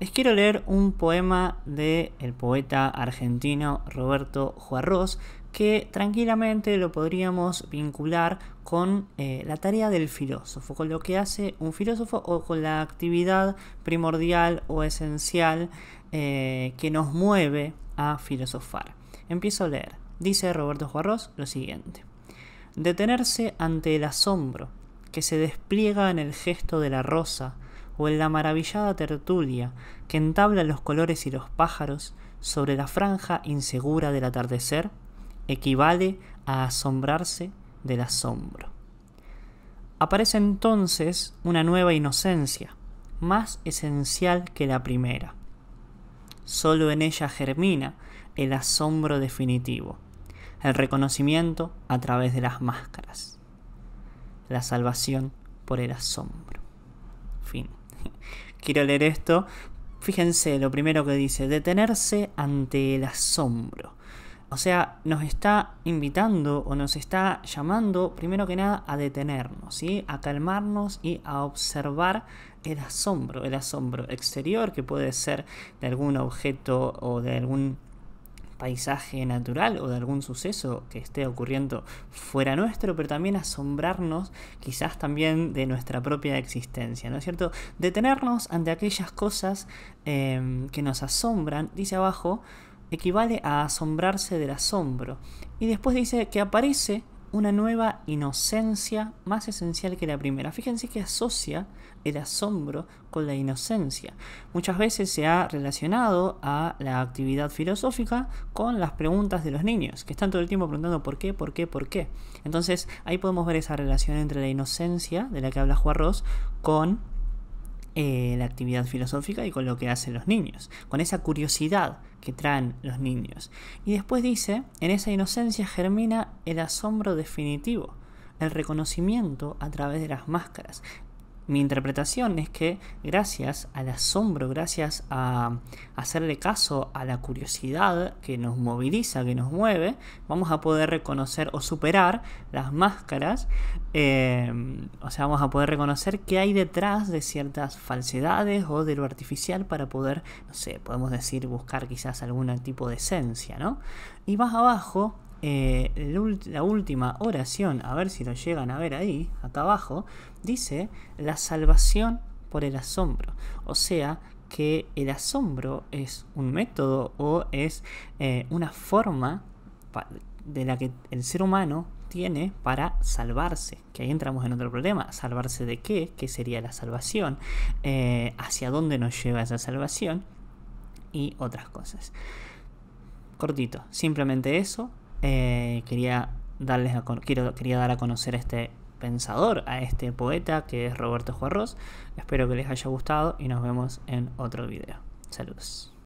les quiero leer un poema del poeta argentino Roberto Juarros que tranquilamente lo podríamos vincular con eh, la tarea del filósofo, con lo que hace un filósofo o con la actividad primordial o esencial eh, que nos mueve a filosofar. Empiezo a leer. Dice Roberto Juarros lo siguiente. Detenerse ante el asombro que se despliega en el gesto de la rosa, o en la maravillada tertulia que entabla los colores y los pájaros sobre la franja insegura del atardecer, equivale a asombrarse del asombro. Aparece entonces una nueva inocencia, más esencial que la primera. Solo en ella germina el asombro definitivo, el reconocimiento a través de las máscaras, la salvación por el asombro. Fin. Quiero leer esto. Fíjense lo primero que dice, detenerse ante el asombro. O sea, nos está invitando o nos está llamando primero que nada a detenernos, ¿sí? a calmarnos y a observar el asombro, el asombro exterior que puede ser de algún objeto o de algún paisaje natural o de algún suceso que esté ocurriendo fuera nuestro, pero también asombrarnos quizás también de nuestra propia existencia, ¿no es cierto? Detenernos ante aquellas cosas em, que nos asombran, dice abajo, equivale a asombrarse del asombro. Y después dice que aparece una nueva inocencia más esencial que la primera. Fíjense que asocia el asombro con la inocencia. Muchas veces se ha relacionado a la actividad filosófica con las preguntas de los niños, que están todo el tiempo preguntando por qué, por qué, por qué. Entonces ahí podemos ver esa relación entre la inocencia de la que habla Juarros con eh, la actividad filosófica y con lo que hacen los niños, con esa curiosidad que traen los niños. Y después dice, en esa inocencia germina el asombro definitivo, el reconocimiento a través de las máscaras, mi interpretación es que gracias al asombro, gracias a hacerle caso a la curiosidad que nos moviliza, que nos mueve, vamos a poder reconocer o superar las máscaras, eh, o sea, vamos a poder reconocer qué hay detrás de ciertas falsedades o de lo artificial para poder, no sé, podemos decir, buscar quizás algún tipo de esencia, ¿no? Y más abajo eh, la última oración, a ver si lo llegan a ver ahí, acá abajo, dice la salvación por el asombro. O sea, que el asombro es un método o es eh, una forma de la que el ser humano tiene para salvarse. Que ahí entramos en otro problema. ¿Salvarse de qué? ¿Qué sería la salvación? Eh, ¿Hacia dónde nos lleva esa salvación? Y otras cosas. Cortito, simplemente eso. Eh, quería, darles quería dar a conocer a este pensador, a este poeta que es Roberto Juarros. Espero que les haya gustado y nos vemos en otro video. Saludos.